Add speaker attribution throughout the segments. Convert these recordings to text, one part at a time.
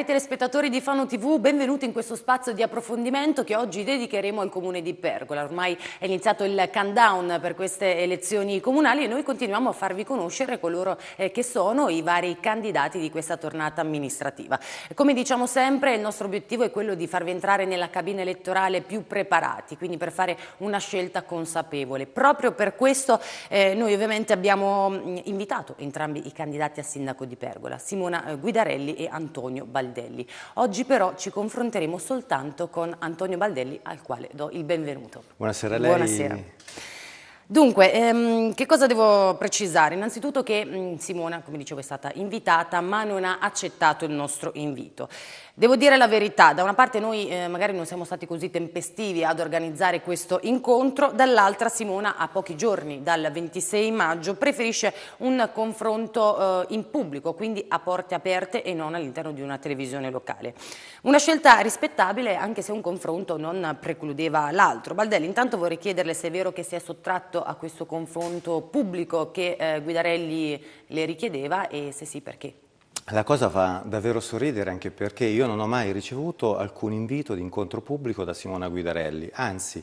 Speaker 1: Cari telespettatori di Fano TV, benvenuti in questo spazio di approfondimento che oggi dedicheremo al comune di Pergola. Ormai è iniziato il countdown per queste elezioni comunali e noi continuiamo a farvi conoscere coloro eh, che sono i vari candidati di questa tornata amministrativa. Come diciamo sempre, il nostro obiettivo è quello di farvi entrare nella cabina elettorale più preparati, quindi per fare una scelta consapevole. Proprio per questo eh, noi ovviamente abbiamo invitato entrambi i candidati a sindaco di Pergola, Simona eh, Guidarelli e Antonio Baldini. Baldelli. Oggi però ci confronteremo soltanto con Antonio Baldelli al quale do il benvenuto.
Speaker 2: Buonasera a lei. Buonasera.
Speaker 1: Dunque, ehm, che cosa devo precisare? Innanzitutto che mh, mm, Simona, come dicevo, è stata invitata ma non ha accettato il nostro invito. Devo dire la verità, da una parte noi eh, magari non siamo stati così tempestivi ad organizzare questo incontro, dall'altra Simona a pochi giorni dal 26 maggio preferisce un confronto eh, in pubblico, quindi a porte aperte e non all'interno di una televisione locale. Una scelta rispettabile anche se un confronto non precludeva l'altro. Baldelli, intanto vorrei chiederle se è vero che si è sottratto a questo confronto pubblico che eh, Guidarelli le richiedeva e se sì perché.
Speaker 2: La cosa fa davvero sorridere anche perché io non ho mai ricevuto alcun invito di incontro pubblico da Simona Guidarelli, anzi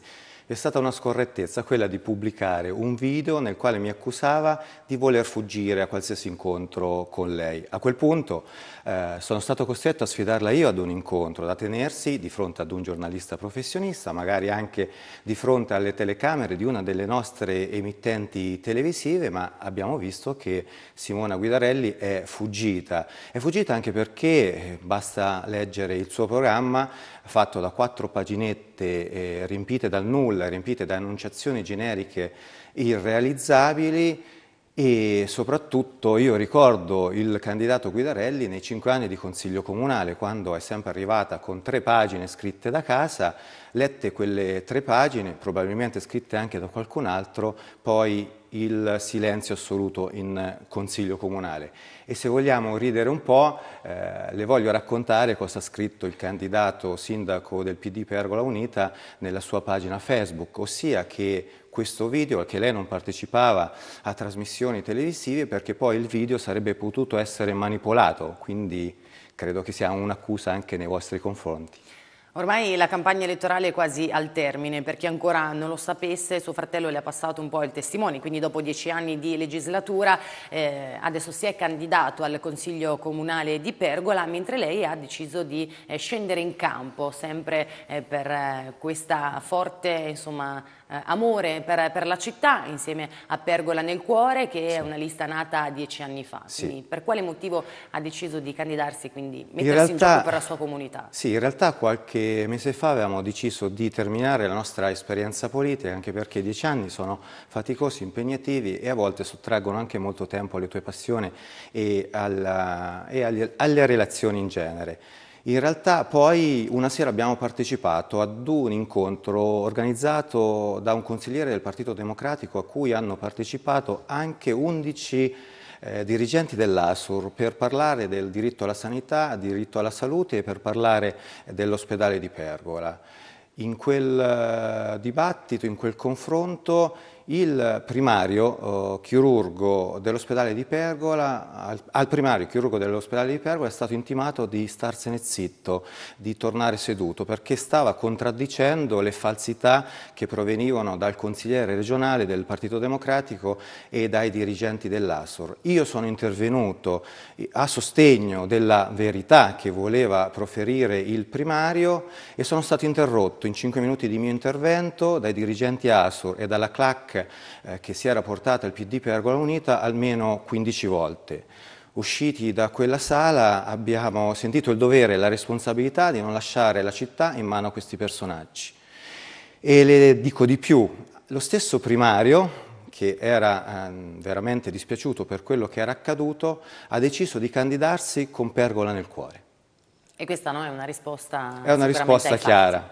Speaker 2: è stata una scorrettezza quella di pubblicare un video nel quale mi accusava di voler fuggire a qualsiasi incontro con lei. A quel punto eh, sono stato costretto a sfidarla io ad un incontro da tenersi di fronte ad un giornalista professionista, magari anche di fronte alle telecamere di una delle nostre emittenti televisive, ma abbiamo visto che Simona Guidarelli è fuggita. È fuggita anche perché eh, basta leggere il suo programma fatto da quattro paginette scritte, eh, riempite dal nulla, riempite da annunciazioni generiche irrealizzabili e soprattutto io ricordo il candidato Guidarelli nei cinque anni di consiglio comunale, quando è sempre arrivata con tre pagine scritte da casa, lette quelle tre pagine, probabilmente scritte anche da qualcun altro, poi il silenzio assoluto in Consiglio Comunale. E se vogliamo ridere un po', eh, le voglio raccontare cosa ha scritto il candidato sindaco del PD Pergola Unita nella sua pagina Facebook, ossia che questo video, che lei non partecipava a trasmissioni televisive perché poi il video sarebbe potuto essere manipolato, quindi credo che sia un'accusa anche nei vostri confronti.
Speaker 1: Ormai la campagna elettorale è quasi al termine, per chi ancora non lo sapesse suo fratello le ha passato un po' il testimone, quindi dopo dieci anni di legislatura eh, adesso si è candidato al Consiglio Comunale di Pergola, mentre lei ha deciso di eh, scendere in campo, sempre eh, per eh, questa forte insomma, eh, amore per, per, la città insieme a Pergola nel cuore che sì. è una lista nata dieci anni fa. Sì. per quale motivo ha deciso di candidarsi, quindi mettersi in, realtà, in gioco per la sua comunità?
Speaker 2: Sì, in realtà qualche mese fa avevamo deciso di terminare la nostra esperienza politica anche perché dieci anni sono faticosi, impegnativi e a volte sottraggono anche molto tempo alle tue passioni e, alla, e alle, alle relazioni in genere. In realtà poi una sera abbiamo partecipato ad un incontro organizzato da un consigliere del Partito Democratico a cui hanno partecipato anche 11 eh, dirigenti dell'ASUR per parlare del diritto alla sanità, diritto alla salute e per parlare dell'ospedale di Pergola. In quel eh, dibattito, in quel confronto il primario eh, chirurgo dell'ospedale di Pergola, al, al primario chirurgo dell'ospedale di Pergola è stato intimato di starsene zitto, di tornare seduto, perché stava contraddicendo le falsità che provenivano dal consigliere regionale del Partito Democratico e dai dirigenti dell'Assor. Io sono intervenuto a sostegno della verità che voleva proferire il primario e sono stato interrotto in cinque minuti di mio intervento dai dirigenti Assor e dalla CLAC eh, che si era portata il PD Pergola Unita almeno 15 volte. Usciti da quella sala abbiamo sentito il dovere e la responsabilità di non lasciare la città in mano a questi personaggi. E le dico di più, lo stesso primario, che era ehm, veramente dispiaciuto per quello che era accaduto, ha deciso di candidarsi con Pergola nel cuore.
Speaker 1: E questa no, è una risposta È una risposta chiara.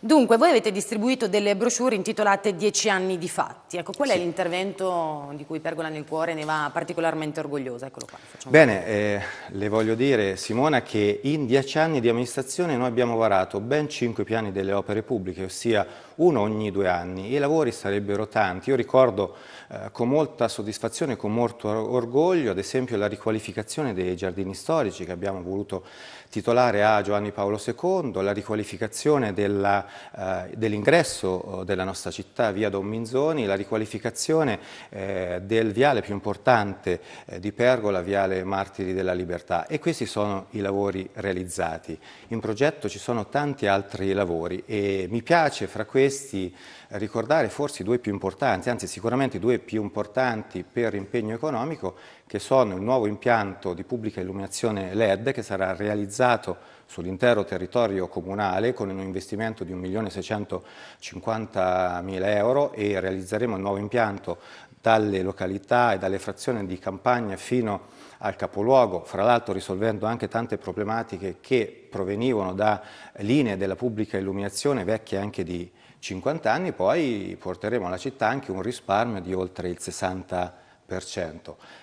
Speaker 1: Dunque, voi avete distribuito delle brochure intitolate Dieci anni di fatti. Ecco, qual è sì. l'intervento di cui Pergola nel cuore ne va particolarmente orgogliosa? Eccolo qua.
Speaker 2: Bene, eh, le voglio dire, Simona, che in dieci anni di amministrazione noi abbiamo varato ben cinque piani delle opere pubbliche, ossia uno ogni due anni. I lavori sarebbero tanti. Io ricordo eh, con molta soddisfazione e con molto orgoglio, ad esempio, la riqualificazione dei giardini storici che abbiamo voluto titolare a Giovanni Paolo II, la riqualificazione della eh, dell'ingresso eh, della nostra città, via Don Minzoni, la riqualificazione eh, del viale più importante di Pergola, viale Martiri della Libertà. E questi sono i lavori realizzati. In progetto ci sono tanti altri lavori e mi piace fra questi ricordare forse i due più importanti, anzi sicuramente i due più importanti per impegno economico, che sono il nuovo impianto di pubblica illuminazione LED che sarà realizzato sull'intero territorio comunale con un investimento di 1.650.000 euro e realizzeremo il nuovo impianto dalle località e dalle frazioni di campagna fino al capoluogo, fra l'altro risolvendo anche tante problematiche che provenivano da linee della pubblica illuminazione vecchie anche di 50 anni poi porteremo alla città anche un risparmio di oltre il 60%.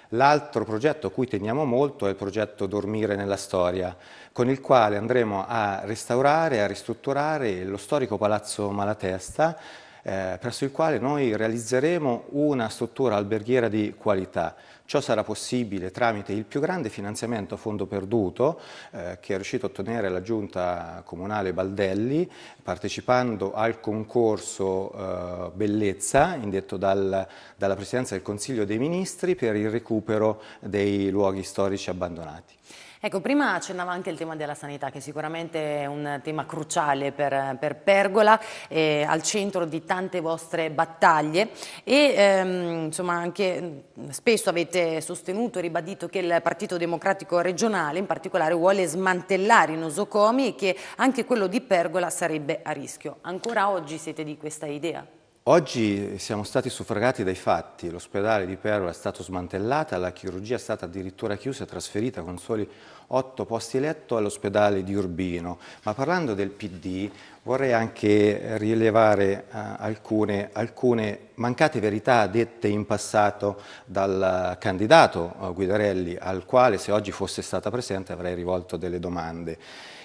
Speaker 2: L'altro progetto a cui teniamo molto è il progetto Dormire nella Storia, con il quale andremo a restaurare, e a ristrutturare lo storico Palazzo Malatesta, eh, presso il quale noi realizzeremo una struttura alberghiera di qualità. Ciò sarà possibile tramite il più grande finanziamento a fondo perduto eh, che è riuscito a ottenere la Giunta Comunale Baldelli partecipando al concorso eh, Bellezza indetto dal, dalla Presidenza del Consiglio dei Ministri per il recupero dei luoghi storici abbandonati.
Speaker 1: Ecco, prima accennava anche il tema della sanità, che sicuramente è un tema cruciale per, per Pergola, eh, al centro di tante vostre battaglie e ehm, insomma anche mm, spesso avete sostenuto e ribadito che il Partito Democratico regionale in particolare vuole smantellare i nosocomi e che anche quello di Pergola sarebbe a rischio. Ancora oggi siete di questa idea?
Speaker 2: Oggi siamo stati suffragati dai fatti, l'ospedale di Perola è stato smantellato, la chirurgia è stata addirittura chiusa e trasferita con soli otto posti letto all'ospedale di Urbino. Ma parlando del PD vorrei anche rilevare eh, alcune, alcune mancate verità dette in passato dal candidato eh, Guidarelli, al quale se oggi fosse stata presente avrei rivolto delle domande.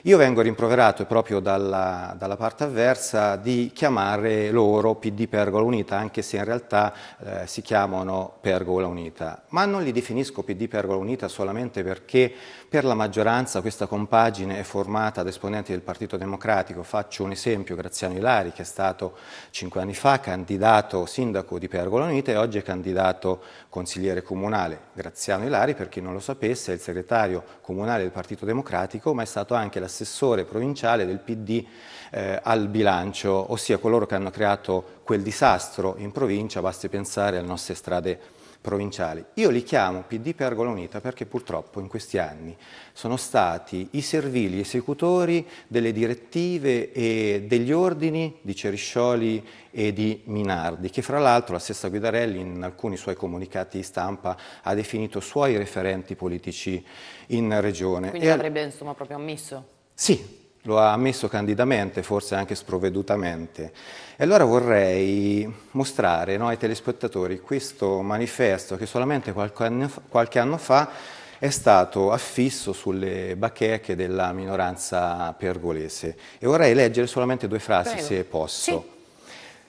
Speaker 2: Io vengo rimproverato proprio dalla, dalla, parte avversa di chiamare loro PD Pergola Unita, anche se in realtà eh, si chiamano Pergola Unita. Ma non li definisco PD Pergola Unita solamente perché per la maggioranza questa compagine è formata da esponenti del Partito Democratico. Faccio un esempio, Graziano Ilari, che è stato cinque anni fa candidato sindaco di Pergola Unita e oggi è candidato consigliere comunale. Graziano Ilari, per chi non lo sapesse, è il segretario comunale del Partito Democratico, ma è stato anche l'assessore provinciale del PD eh, al bilancio, ossia coloro che hanno creato quel disastro in provincia, basti pensare alle nostre strade provinciali. Io li chiamo PD Pergola Unita perché purtroppo in questi anni sono stati i servili esecutori delle direttive e degli ordini di Ceriscioli e di Minardi, che fra l'altro la stessa Guidarelli in alcuni suoi comunicati di stampa ha definito suoi referenti politici in regione. Quindi e avrebbe
Speaker 1: insomma proprio ammesso?
Speaker 2: Sì, lo ha ammesso candidamente, forse anche sprovvedutamente. E allora vorrei mostrare no, ai telespettatori questo manifesto che solamente qualche anno, fa, qualche anno fa è stato affisso sulle bacheche della minoranza pergolese. E vorrei leggere solamente due frasi, Prego. se posso. Sì.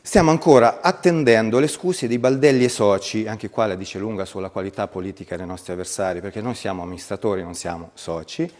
Speaker 2: Stiamo ancora attendendo le scuse di Baldelli e soci, anche qua la dice lunga sulla qualità politica dei nostri avversari, perché noi siamo amministratori, non siamo soci,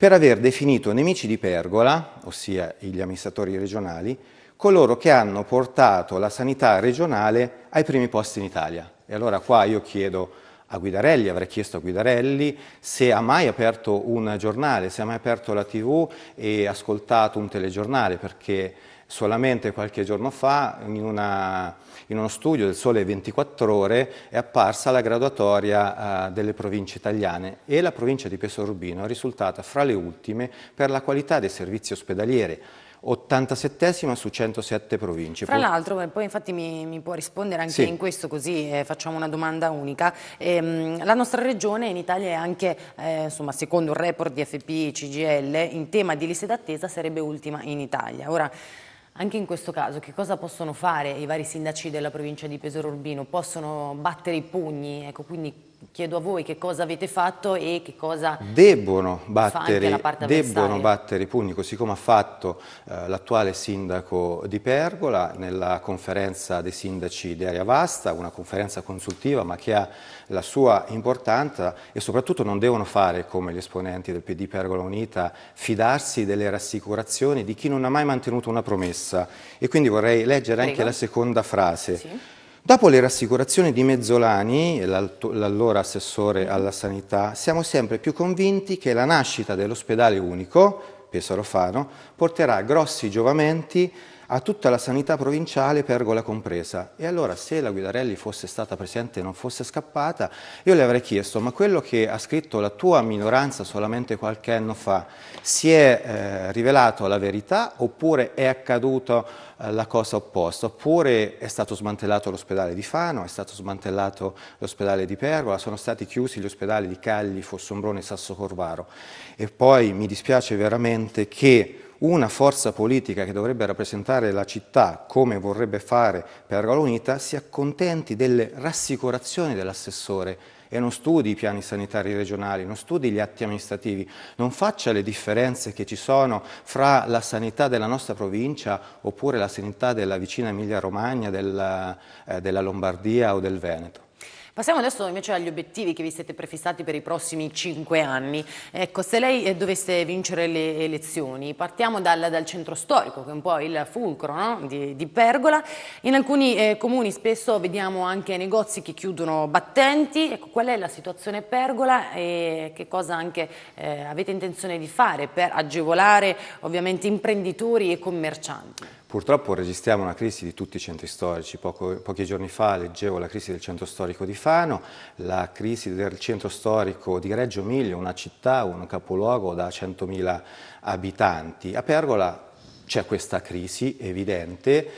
Speaker 2: per aver definito nemici di Pergola, ossia gli amministratori regionali, coloro che hanno portato la sanità regionale ai primi posti in Italia. E allora qua io chiedo a Guidarelli, avrei chiesto a Guidarelli se ha mai aperto un giornale, se ha mai aperto la tv e ascoltato un telegiornale, perché Solamente qualche giorno fa in, una, in uno studio del Sole 24 Ore è apparsa la graduatoria eh, delle province italiane e la provincia di Pesaro Urbino è risultata fra le ultime per la qualità dei servizi ospedalieri. 87 su 107 province. Tra
Speaker 1: l'altro, eh, poi infatti mi, mi, può rispondere anche sì. in questo, così eh, facciamo una domanda unica. Ehm, la nostra regione in Italia è anche, eh, insomma, secondo un report di FPI-CGL, in tema di liste d'attesa sarebbe ultima in Italia. Ora, anche in questo caso che cosa possono fare i vari sindaci della provincia di Pesaro Urbino? Possono battere i pugni? Ecco, quindi chiedo a voi che cosa avete fatto e che cosa
Speaker 2: debbono battere, debbono battere i pugni, così come ha fatto eh, l'attuale sindaco di Pergola nella conferenza dei sindaci di Area Vasta, una conferenza consultiva ma che ha la sua importanza e soprattutto non devono fare come gli esponenti del PD Pergola Unita, fidarsi delle rassicurazioni di chi non ha mai mantenuto una promessa e quindi vorrei leggere Prego. anche la seconda frase. Sì. Dopo le rassicurazioni di Mezzolani, l'allora assessore alla sanità, siamo sempre più convinti che la nascita dell'ospedale unico, Pesaro Fano, porterà grossi giovamenti a tutta la sanità provinciale, pergola compresa. E allora se la Guidarelli fosse stata presente e non fosse scappata, io le avrei chiesto, ma quello che ha scritto la tua minoranza solamente qualche anno fa, si è eh, rivelato la verità oppure è accaduto eh, la cosa opposta? Oppure è stato smantellato l'ospedale di Fano, è stato smantellato l'ospedale di Pergola, sono stati chiusi gli ospedali di Cagli, Fossombrone e Sasso Corvaro. E poi mi dispiace veramente che una forza politica che dovrebbe rappresentare la città come vorrebbe fare per Pergola Unita si accontenti delle rassicurazioni dell'assessore e non studi i piani sanitari regionali, non studi gli atti amministrativi, non faccia le differenze che ci sono fra la sanità della nostra provincia oppure la sanità della vicina Emilia Romagna, della, eh, della Lombardia o del Veneto.
Speaker 1: Passiamo adesso invece agli obiettivi che vi siete prefissati per i prossimi cinque anni. Ecco, se lei eh, dovesse vincere le elezioni, partiamo dal, dal centro storico, che è un po' il fulcro no? di, di, Pergola. In alcuni eh, comuni spesso vediamo anche negozi che chiudono battenti. Ecco, qual è la situazione Pergola e che cosa anche eh, avete intenzione di fare per agevolare ovviamente imprenditori e commercianti?
Speaker 2: Purtroppo resistiamo a una crisi di tutti i centri storici. Poco, pochi giorni fa leggevo la crisi del centro storico di Fano, la crisi del centro storico di Reggio Emilia, una città, un capoluogo da 100.000 abitanti. A Pergola c'è questa crisi evidente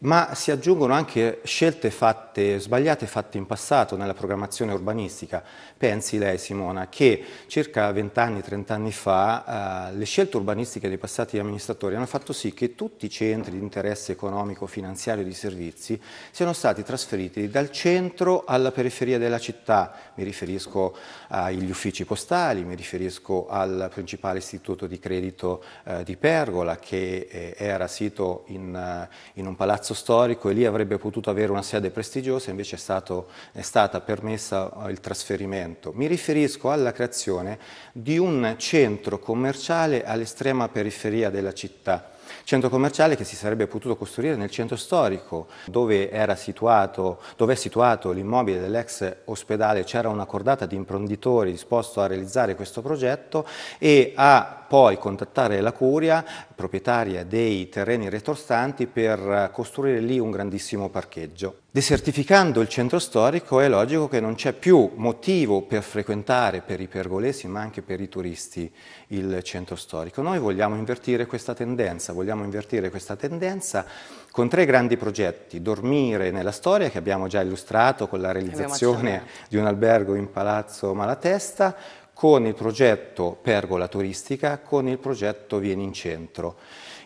Speaker 2: ma si aggiungono anche scelte fatte, sbagliate fatte in passato nella programmazione urbanistica. Pensi lei Simona che circa 20 anni, anni fa eh, le scelte urbanistiche dei passati amministratori hanno fatto sì che tutti i centri di interesse economico, finanziario e di servizi siano stati trasferiti dal centro alla periferia della città. Mi riferisco agli uffici postali, mi riferisco al principale istituto di credito eh, di Pergola che eh, era sito in, eh, in un palazzo palazzo storico e lì avrebbe potuto avere una sede prestigiosa, invece è, stato, è stata permessa eh, il trasferimento. Mi riferisco alla creazione di un centro commerciale all'estrema periferia della città Centro commerciale che si sarebbe potuto costruire nel centro storico, dove, era situato, dove è situato l'immobile dell'ex ospedale, c'era una cordata di imprenditori disposto a realizzare questo progetto e a poi contattare la Curia, proprietaria dei terreni retrostanti, per costruire lì un grandissimo parcheggio. Desertificando il centro storico è logico che non c'è più motivo per frequentare per i pergolesi ma anche per i turisti il centro storico. Noi vogliamo invertire questa tendenza, vogliamo invertire questa tendenza con tre grandi progetti, dormire nella storia che abbiamo già illustrato con la realizzazione di un albergo in Palazzo Malatesta, con il progetto Pergola Turistica, con il progetto Vieni in Centro.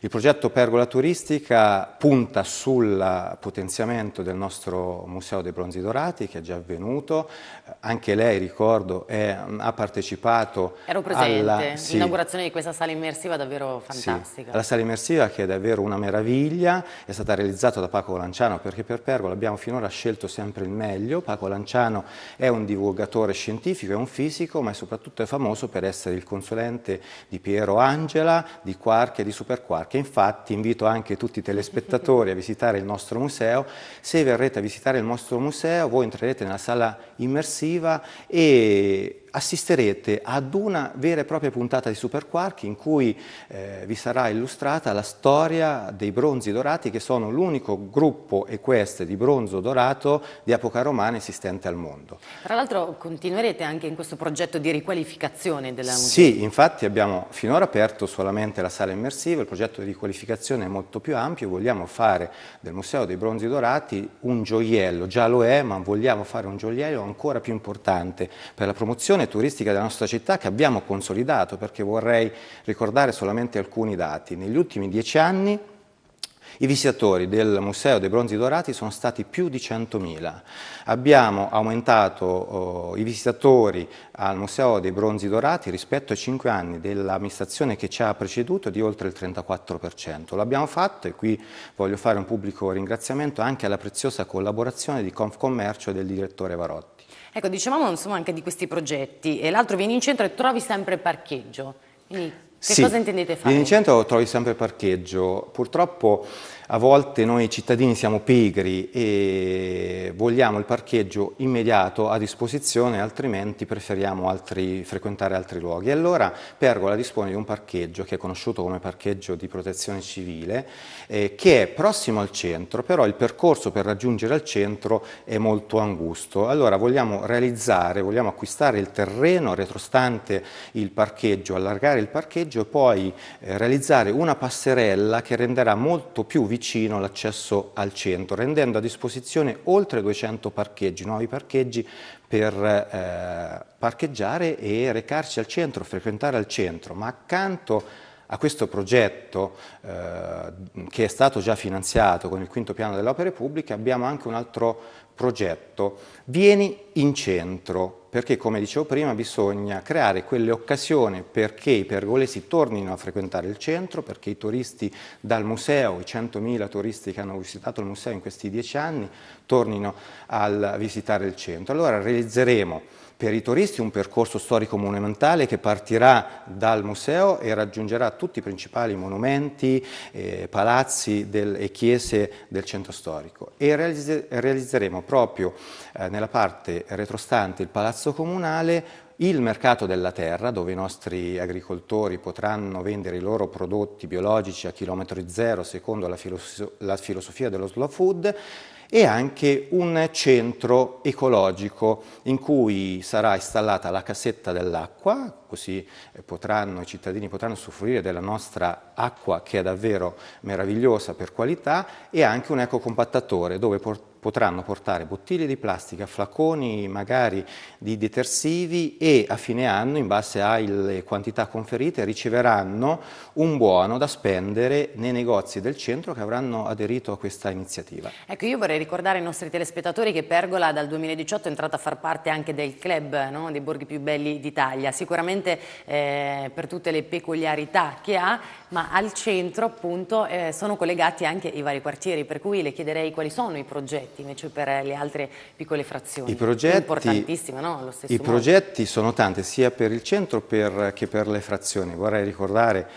Speaker 2: Il progetto Pergola Turistica punta sul potenziamento del nostro Museo dei Bronzi Dorati, che è già avvenuto. Eh, anche lei, ricordo, è, mm, ha partecipato Ero presente, all'inaugurazione
Speaker 1: sì, di questa sala immersiva davvero fantastica. Sì, la
Speaker 2: sala immersiva che è davvero una meraviglia, è stata realizzata da Paco Lanciano, perché per Pergola abbiamo finora scelto sempre il meglio. Paco Lanciano è un divulgatore scientifico, è un fisico, ma soprattutto è famoso per essere il consulente di Piero Angela, di Quark e di Superquark che infatti invito anche tutti i telespettatori a visitare il nostro museo. Se verrete a visitare il nostro museo voi entrerete nella sala immersiva e assisterete ad una vera e propria puntata di Superquark in cui eh, vi sarà illustrata la storia dei bronzi dorati che sono l'unico gruppo equestre di bronzo dorato di epoca romana esistente al mondo.
Speaker 1: Tra l'altro continuerete anche in questo progetto di riqualificazione della museo? Sì,
Speaker 2: infatti abbiamo finora aperto solamente la sala immersiva, il progetto di riqualificazione è molto più ampio, vogliamo fare del Museo dei Bronzi Dorati un gioiello, già lo è, ma vogliamo fare un gioiello ancora più importante per la promozione vocazione turistica della nostra città che abbiamo consolidato, perché vorrei ricordare solamente alcuni dati. Negli ultimi dieci anni i visitatori del Museo dei Bronzi Dorati sono stati più di 100.000. Abbiamo aumentato eh, i visitatori al Museo dei Bronzi Dorati rispetto ai cinque anni dell'amministrazione che ci ha preceduto di oltre il 34%. L'abbiamo fatto e qui voglio fare un pubblico ringraziamento anche alla preziosa collaborazione di Confcommercio e del direttore Varotti.
Speaker 1: Ecco, dicevamo insomma anche di questi progetti e l'altro vieni in centro e trovi sempre parcheggio. Quindi che sì, cosa intendete fare? Vieni in
Speaker 2: centro e trovi sempre parcheggio. Purtroppo a volte noi cittadini siamo pigri e vogliamo il parcheggio immediato a disposizione, altrimenti preferiamo altri, frequentare altri luoghi. E allora Pergola dispone di un parcheggio che è conosciuto come parcheggio di protezione civile, eh, che è prossimo al centro, però il percorso per raggiungere al centro è molto angusto. Allora vogliamo realizzare, vogliamo acquistare il terreno retrostante il parcheggio, allargare il parcheggio e poi eh, realizzare una passerella che renderà molto più vicino vicino l'accesso al centro, rendendo a disposizione oltre 200 parcheggi, nuovi parcheggi per eh, parcheggiare e recarsi al centro, frequentare al centro, ma accanto a questo progetto eh, che è stato già finanziato con il quinto piano delle opere pubbliche abbiamo anche un altro progetto, vieni in centro, perché come dicevo prima bisogna creare quelle occasioni perché i pergolesi tornino a frequentare il centro, perché i turisti dal museo, i 100.000 turisti che hanno visitato il museo in questi dieci anni, tornino a visitare il centro. Allora realizzeremo per i turisti un percorso storico monumentale che partirà dal museo e raggiungerà tutti i principali monumenti, eh, palazzi del, e chiese del centro storico e realizzeremo proprio eh, nella parte retrostante il palazzo comunale il mercato della terra dove i nostri agricoltori potranno vendere i loro prodotti biologici a chilometri zero secondo la, filoso la filosofia dello slow food e anche un centro ecologico in cui sarà installata la cassetta dell'acqua così eh, potranno, i cittadini potranno soffrire della nostra acqua che è davvero meravigliosa per qualità e anche un ecocompattatore dove portare potranno portare bottiglie di plastica, flaconi magari di detersivi e a fine anno, in base alle quantità conferite, riceveranno un buono da spendere nei negozi del centro che avranno aderito a questa iniziativa.
Speaker 1: Ecco, io vorrei ricordare ai nostri telespettatori che Pergola dal 2018 è entrata a far parte anche del club no? dei borghi più belli d'Italia. Sicuramente sicuramente eh, per tutte le peculiarità che ha, ma al centro appunto eh, sono collegati anche i vari quartieri, per cui le chiederei quali sono i progetti invece per le altre piccole frazioni. I progetti, importantissime, no? I progetti
Speaker 2: sono tanti, sia per il centro per, che per le frazioni. Vorrei ricordare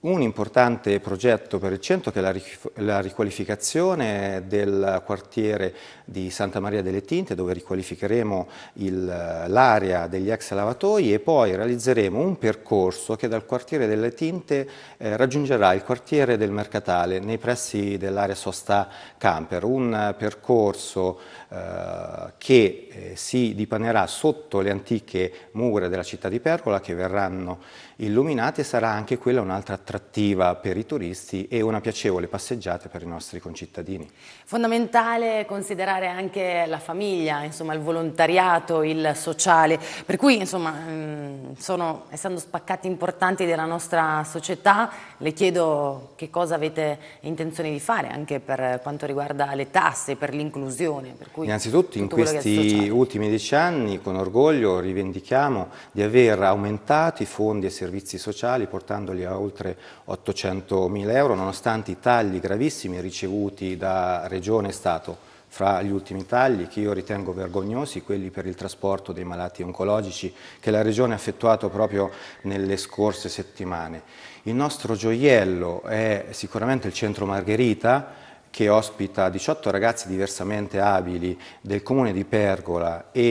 Speaker 2: un importante progetto per il centro che è la, riqualificazione del quartiere di Santa Maria delle Tinte dove riqualificheremo l'area degli ex lavatoi e poi realizzeremo un percorso che dal quartiere delle Tinte eh, raggiungerà il quartiere del Mercatale nei pressi dell'area sosta camper, un percorso eh, che eh, si dipanerà sotto le antiche mura della città di Pergola che verranno illuminate sarà anche quella un'altra attrattiva per i turisti e una piacevole passeggiata per i nostri concittadini.
Speaker 1: Fondamentale considerare anche la famiglia, insomma, il volontariato, il sociale, per cui insomma, mm, sono, essendo spaccati importanti della nostra società, le chiedo che cosa avete intenzione di fare anche per quanto riguarda le tasse, per l'inclusione.
Speaker 2: Innanzitutto in questi ultimi dieci anni con orgoglio rivendichiamo di aver aumentato i fondi e servizi servizi sociali portandoli a oltre 800 mila euro nonostante i tagli gravissimi ricevuti da Regione e Stato. Fra gli ultimi tagli, che io ritengo vergognosi, quelli per il trasporto dei malati oncologici che la Regione ha effettuato proprio nelle scorse settimane. Il nostro gioiello è sicuramente il centro Margherita, che ospita 18 ragazzi diversamente abili del comune di Pergola e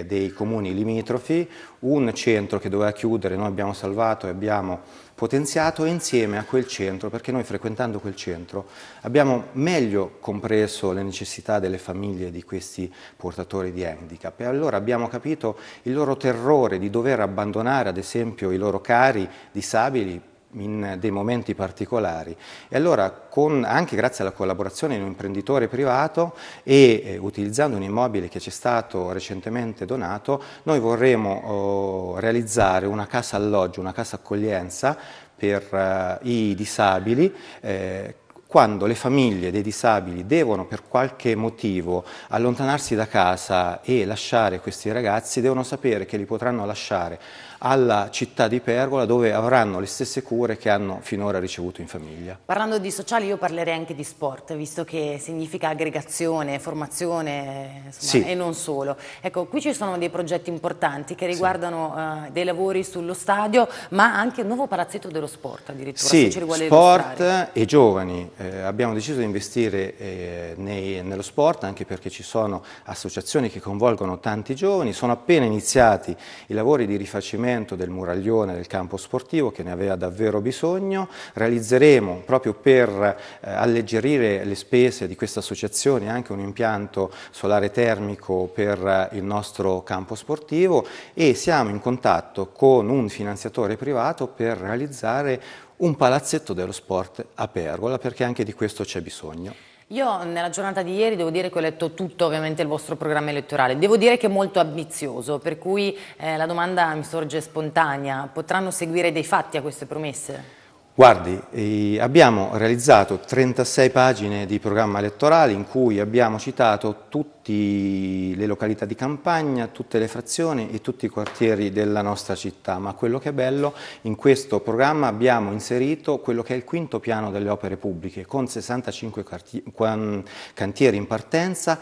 Speaker 2: eh, dei comuni limitrofi, un centro che doveva chiudere, noi abbiamo salvato e abbiamo potenziato e insieme a quel centro, perché noi frequentando quel centro abbiamo meglio compreso le necessità delle famiglie di questi portatori di handicap e allora abbiamo capito il loro terrore di dover abbandonare ad esempio i loro cari disabili in dei momenti particolari. E allora con, anche grazie alla collaborazione di un imprenditore privato e eh, utilizzando un immobile che ci è stato recentemente donato, noi vorremmo oh, realizzare una casa alloggio, una casa accoglienza per eh, i disabili eh, quando le famiglie dei disabili devono per qualche motivo allontanarsi da casa e lasciare questi ragazzi, devono sapere che li potranno lasciare alla città di Pergola dove avranno le stesse cure che hanno finora ricevuto in famiglia.
Speaker 1: Parlando di sociali io parlerei anche di sport, visto che significa aggregazione, formazione insomma, sì. e non solo. Ecco, qui ci sono dei progetti importanti che riguardano sì. uh, eh, dei lavori sullo stadio, ma anche un nuovo palazzetto dello sport addirittura. Sì, sport
Speaker 2: e giovani. Eh, abbiamo deciso di investire eh, nei, nello sport anche perché ci sono associazioni che coinvolgono tanti giovani, sono appena iniziati i lavori di rifacimento risanamento del muraglione del campo sportivo che ne aveva davvero bisogno. Realizzeremo proprio per eh, alleggerire le spese di questa associazione anche un impianto solare termico per eh, il nostro campo sportivo e siamo in contatto con un finanziatore privato per realizzare un palazzetto dello sport a pergola perché anche di questo c'è bisogno.
Speaker 1: Io nella giornata di ieri devo dire che ho letto tutto ovviamente il vostro programma elettorale, devo dire che è molto ambizioso, per cui eh, la domanda mi sorge spontanea, potranno seguire dei fatti a queste promesse?
Speaker 2: Guardi, eh, abbiamo realizzato 36 pagine di programma elettorale in cui abbiamo citato tutte le località di campagna, tutte le frazioni e tutti i quartieri della nostra città, ma quello che è bello, in questo programma abbiamo inserito quello che è il quinto piano delle opere pubbliche, con 65 cantieri in partenza,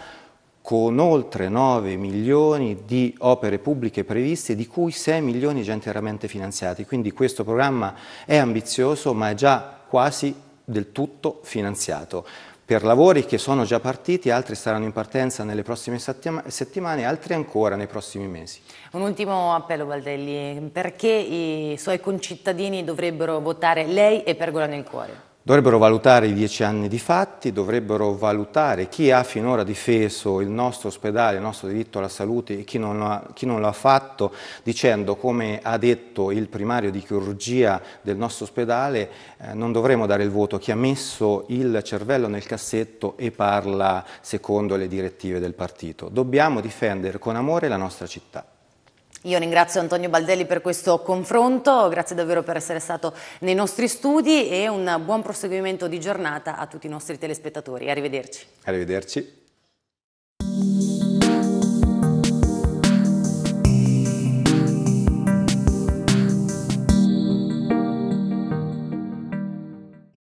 Speaker 2: con oltre 9 milioni di opere pubbliche previste, di cui 6 milioni già interamente finanziati. Quindi questo programma è ambizioso, ma è già quasi del tutto finanziato per lavori che sono già partiti, altri saranno in partenza nelle prossime settima settimane, altri ancora nei prossimi mesi.
Speaker 1: Un ultimo appello Valdelli. perché i suoi concittadini dovrebbero votare lei e Pergola nel Cuore?
Speaker 2: Dovrebbero valutare i dieci anni di fatti, dovrebbero valutare chi ha finora difeso il nostro ospedale, il nostro diritto alla salute e chi non, lo ha, fatto, dicendo, come ha detto il primario di chirurgia del nostro ospedale, eh, non dovremmo dare il voto a chi ha messo il cervello nel cassetto e parla secondo le direttive del partito. Dobbiamo difendere con amore la nostra città.
Speaker 1: Io ringrazio Antonio Baldelli per questo confronto, grazie davvero per essere stato nei nostri studi e un buon proseguimento di giornata a tutti i nostri telespettatori. Arrivederci.
Speaker 2: Arrivederci.